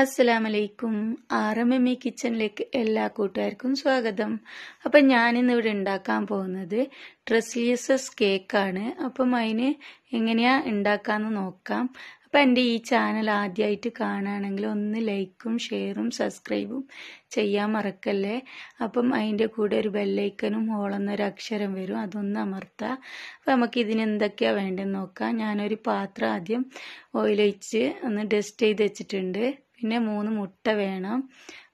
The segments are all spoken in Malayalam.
അസ്സലാമലൈക്കും ആർ എം എം ഇ കിച്ചണിലേക്ക് എല്ലാ കൂട്ടുകാർക്കും സ്വാഗതം അപ്പം ഇന്ന് ഇവിടെ ഉണ്ടാക്കാൻ പോകുന്നത് കേക്ക് കേക്കാണ് അപ്പം അതിന് എങ്ങനെയാ ഉണ്ടാക്കാമെന്ന് നോക്കാം അപ്പം എൻ്റെ ഈ ചാനൽ ആദ്യമായിട്ട് കാണുകയാണെങ്കിൽ ഒന്ന് ലൈക്കും ഷെയറും സബ്സ്ക്രൈബും ചെയ്യാൻ മറക്കല്ലേ അപ്പം അതിൻ്റെ കൂടെ ഒരു ബെല്ലൈക്കനും ഹോളെന്നൊരു അക്ഷരം വരും അതൊന്ന് അമർത്താം അപ്പം നമുക്ക് ഇതിന് എന്തൊക്കെയാണ് വേണ്ടതെന്ന് നോക്കാം ഞാനൊരു പാത്രം ആദ്യം ഓയിലൊഴിച്ച് ഒന്ന് ഡസ്റ്റ് ചെയ്ത് വെച്ചിട്ടുണ്ട് പിന്നെ മൂന്ന് മുട്ട വേണം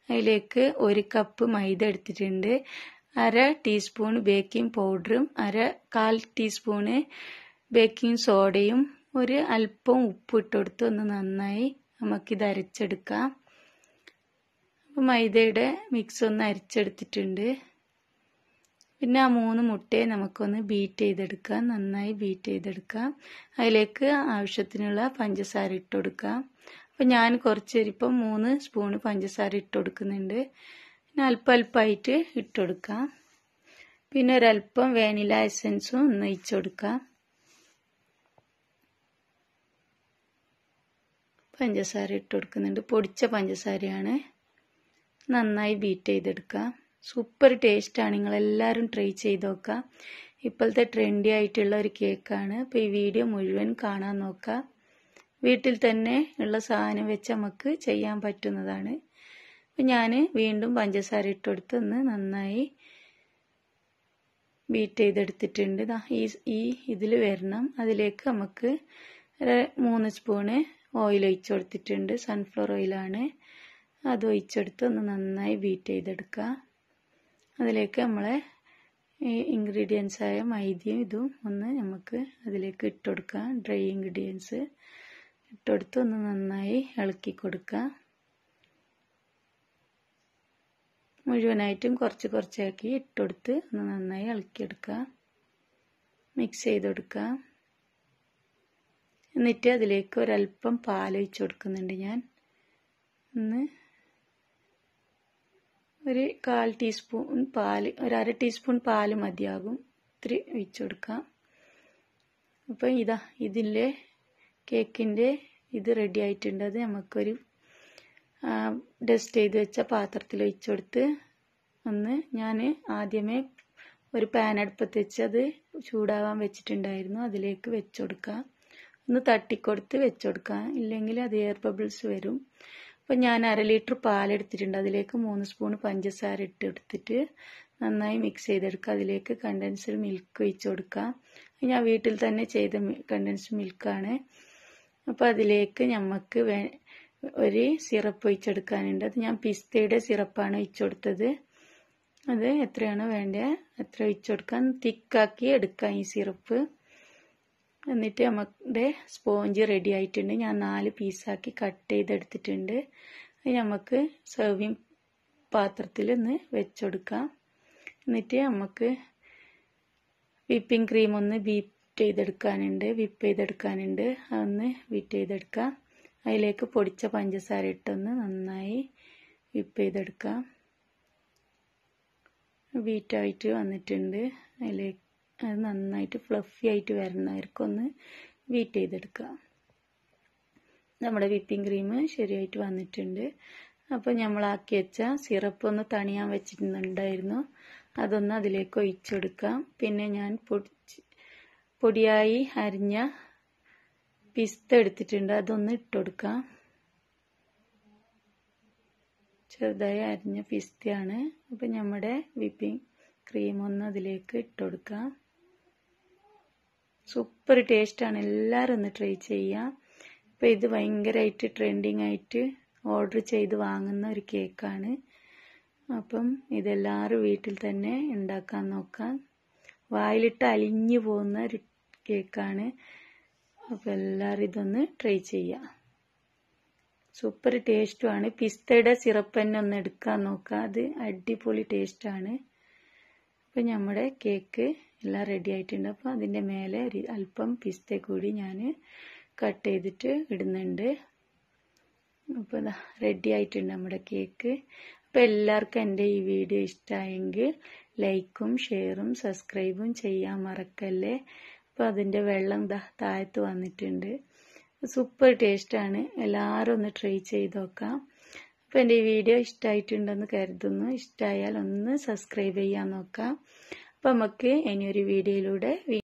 അതിലേക്ക് ഒരു കപ്പ് മൈദ എടുത്തിട്ടുണ്ട് അര ടീസ്പൂൺ ബേക്കിംഗ് പൗഡറും അര കാൽ ടീസ്പൂണ് ബേക്കിംഗ് സോഡയും ഒരു അല്പം ഉപ്പ് ഇട്ടുകൊടുത്ത് ഒന്ന് നന്നായി നമുക്കിത് അരച്ചെടുക്കാം മൈദയുടെ മിക്സ് ഒന്ന് അരച്ചെടുത്തിട്ടുണ്ട് പിന്നെ ആ മൂന്ന് മുട്ടയെ നമുക്കൊന്ന് ബീറ്റ് ചെയ്തെടുക്കാം നന്നായി ബീറ്റ് ചെയ്തെടുക്കാം അതിലേക്ക് ആവശ്യത്തിനുള്ള പഞ്ചസാര ഇട്ടുകൊടുക്കാം കൊടുക്കാം അപ്പം ഞാൻ കുറച്ച് ഇപ്പം മൂന്ന് സ്പൂണ് പഞ്ചസാര ഇട്ട് കൊടുക്കുന്നുണ്ട് പിന്നെ അല്പം അല്പമായിട്ട് ഇട്ട് കൊടുക്കാം പിന്നെ ഒരല്പം വേനില എസൻസും ഒന്ന് ഒഴിച്ചു പഞ്ചസാര ഇട്ട് കൊടുക്കുന്നുണ്ട് പൊടിച്ച പഞ്ചസാരയാണ് നന്നായി ബീറ്റ് ചെയ്തെടുക്കാം സൂപ്പർ ടേസ്റ്റാണ് നിങ്ങളെല്ലാവരും ട്രൈ ചെയ്ത് നോക്കുക ഇപ്പോഴത്തെ ട്രെൻഡി ആയിട്ടുള്ള ഒരു കേക്കാണ് അപ്പോൾ ഈ വീഡിയോ മുഴുവൻ കാണാൻ നോക്കുക വീട്ടിൽ തന്നെ ഉള്ള സാധനം വെച്ച് നമുക്ക് ചെയ്യാൻ പറ്റുന്നതാണ് ഞാൻ വീണ്ടും പഞ്ചസാര ഇട്ടെടുത്ത് ഒന്ന് നന്നായി ബീറ്റ് ചെയ്തെടുത്തിട്ടുണ്ട് ഈ ഈ ഇതിൽ വരണം അതിലേക്ക് നമുക്ക് മൂന്ന് സ്പൂണ് ഓയിൽ ഒഴിച്ചു കൊടുത്തിട്ടുണ്ട് സൺഫ്ലവർ ഓയിലാണ് അത് ഒഴിച്ചെടുത്ത് ഒന്ന് നന്നായി ബീറ്റ് ചെയ്തെടുക്കുക അതിലേക്ക് നമ്മളെ ഈ ഇൻഗ്രീഡിയൻസായ മൈദയും ഇതും ഒന്ന് നമുക്ക് അതിലേക്ക് ഇട്ടുകൊടുക്കാം ഡ്രൈ ഇൻഗ്രീഡിയൻസ് ഇട്ടെടുത്ത് ഒന്ന് നന്നായി ഇളക്കി കൊടുക്കുക മുഴുവനായിട്ടും കുറച്ച് കുറച്ചാക്കി ഇട്ടെടുത്ത് ഒന്ന് നന്നായി ഇളക്കിയെടുക്കുക മിക്സ് ചെയ്തെടുക്കുക എന്നിട്ട് അതിലേക്ക് ഒരല്പം ഒഴിച്ച് കൊടുക്കുന്നുണ്ട് ഞാൻ ഒന്ന് ഒരു കാൽ ടീസ്പൂൺ പാൽ ഒരു അര ടീസ്പൂൺ പാൽ മതിയാകും ഇത്തിരി ഒഴിച്ചു കൊടുക്കാം അപ്പം ഇതാ ഇതിൻ്റെ കേക്കിൻ്റെ ഇത് റെഡി ആയിട്ടുണ്ട് അത് നമുക്കൊരു ഡസ്റ്റ് ചെയ്ത് വെച്ച പാത്രത്തിൽ ഒഴിച്ചു ഒന്ന് ഞാൻ ആദ്യമേ ഒരു പാൻ അടുപ്പത്ത് വെച്ച് അത് ചൂടാവാൻ വെച്ചിട്ടുണ്ടായിരുന്നു അതിലേക്ക് വെച്ചു ഒന്ന് തട്ടിക്കൊടുത്ത് വെച്ചു ഇല്ലെങ്കിൽ അത് എയർ ബബിൾസ് വരും അപ്പോൾ ഞാൻ അര ലിറ്റർ പാലെടുത്തിട്ടുണ്ട് അതിലേക്ക് മൂന്ന് സ്പൂൺ പഞ്ചസാര ഇട്ട് എടുത്തിട്ട് നന്നായി മിക്സ് ചെയ്തെടുക്കുക അതിലേക്ക് കണ്ടൻസ്ഡ് മിൽക്ക് ഒഴിച്ച് കൊടുക്കുക ഞാൻ വീട്ടിൽ തന്നെ ചെയ്ത കണ്ടൻസ്ഡ് മിൽക്കാണ് അപ്പോൾ അതിലേക്ക് നമുക്ക് വേ ഒരു സിറപ്പ് ഒഴിച്ചെടുക്കാനുണ്ട് അത് ഞാൻ പിസ്തയുടെ സിറപ്പാണ് കൊടുത്തത് അത് എത്രയാണ് വേണ്ടത് എത്ര ഒഴിച്ചെടുക്കാൻ തിക്കാക്കി എടുക്കാം ഈ സിറപ്പ് എന്നിട്ട് നമ്മുടെ സ്പോഞ്ച് റെഡി ആയിട്ടുണ്ട് ഞാൻ നാല് പീസാക്കി കട്ട് ചെയ്തെടുത്തിട്ടുണ്ട് അത് നമുക്ക് സെർവിങ് പാത്രത്തിൽ ഒന്ന് വെച്ചെടുക്കാം എന്നിട്ട് നമുക്ക് വിപ്പിംഗ് ക്രീം ഒന്ന് ബീപ്പ് ലെഫ്റ്റ് ചെയ്തെടുക്കാനുണ്ട് വിപ്പ് ചെയ്തെടുക്കാനുണ്ട് അതൊന്ന് വിറ്റ് ചെയ്തെടുക്കാം അതിലേക്ക് പൊടിച്ച പഞ്ചസാര ഇട്ടൊന്ന് നന്നായി വിപ്പ് ചെയ്തെടുക്കാം ആയിട്ട് വന്നിട്ടുണ്ട് അതിലേക്ക് അത് നന്നായിട്ട് ഫ്ലഫി ആയിട്ട് വരുന്നവർക്കൊന്ന് ബീറ്റ് ചെയ്തെടുക്കാം നമ്മുടെ വിപ്പിംഗ് ക്രീം ശരിയായിട്ട് വന്നിട്ടുണ്ട് അപ്പോൾ നമ്മളാക്കി വെച്ച സിറപ്പ് ഒന്ന് തണിയാൻ വെച്ചിട്ടുണ്ടായിരുന്നു അതൊന്ന് അതിലേക്ക് ഒഴിച്ചെടുക്കാം പിന്നെ ഞാൻ പൊടിച്ച് പൊടിയായി അരിഞ്ഞ പിസ്ത എടുത്തിട്ടുണ്ട് അതൊന്ന് ഇട്ട് കൊടുക്കാം ചെറുതായി അരിഞ്ഞ പിസ്തയാണ് അപ്പം നമ്മുടെ വിപ്പിംഗ് ക്രീം ഒന്ന് അതിലേക്ക് ഇട്ട് കൊടുക്കാം സൂപ്പർ ടേസ്റ്റാണ് എല്ലാവരും ഒന്ന് ട്രൈ ചെയ്യാം ഇപ്പം ഇത് ഭയങ്കരമായിട്ട് ട്രെൻഡിങ് ആയിട്ട് ഓർഡർ ചെയ്ത് വാങ്ങുന്ന ഒരു കേക്കാണ് അപ്പം ഇതെല്ലാവരും വീട്ടിൽ തന്നെ ഉണ്ടാക്കാൻ നോക്കാം വായിലിട്ട് അലിഞ്ഞു പോകുന്ന ഒരു കേക്കാണ് അപ്പോൾ എല്ലാവരും ഇതൊന്ന് ട്രൈ ചെയ്യുക സൂപ്പർ ടേസ്റ്റുമാണ് പിസ്തയുടെ സിറപ്പ് തന്നെ ഒന്ന് എടുക്കാൻ നോക്കുക അത് അടിപൊളി ടേസ്റ്റാണ് അപ്പോൾ നമ്മുടെ കേക്ക് എല്ലാം റെഡി ആയിട്ടുണ്ട് അപ്പോൾ അതിൻ്റെ മേലെ ഒരു അല്പം പിസ്ത കൂടി ഞാൻ കട്ട് ചെയ്തിട്ട് ഇടുന്നുണ്ട് അപ്പോൾ റെഡി ആയിട്ടുണ്ട് നമ്മുടെ കേക്ക് അപ്പോൾ എല്ലാവർക്കും എൻ്റെ ഈ വീഡിയോ ഇഷ്ടമായെങ്കിൽ ലൈക്കും ഷെയറും സബ്സ്ക്രൈബും ചെയ്യാൻ മറക്കല്ലേ അപ്പം അതിൻ്റെ വെള്ളം ദാ താഴത്ത് വന്നിട്ടുണ്ട് സൂപ്പർ ടേസ്റ്റാണ് എല്ലാവരും ഒന്ന് ട്രൈ ചെയ്ത് നോക്കാം അപ്പം എൻ്റെ ഈ വീഡിയോ ഇഷ്ടമായിട്ടുണ്ടെന്ന് കരുതുന്നു ഇഷ്ടമായാൽ ഒന്ന് സബ്സ്ക്രൈബ് ചെയ്യാൻ നോക്കാം അപ്പം നമുക്ക് ഇനിയൊരു വീഡിയോയിലൂടെ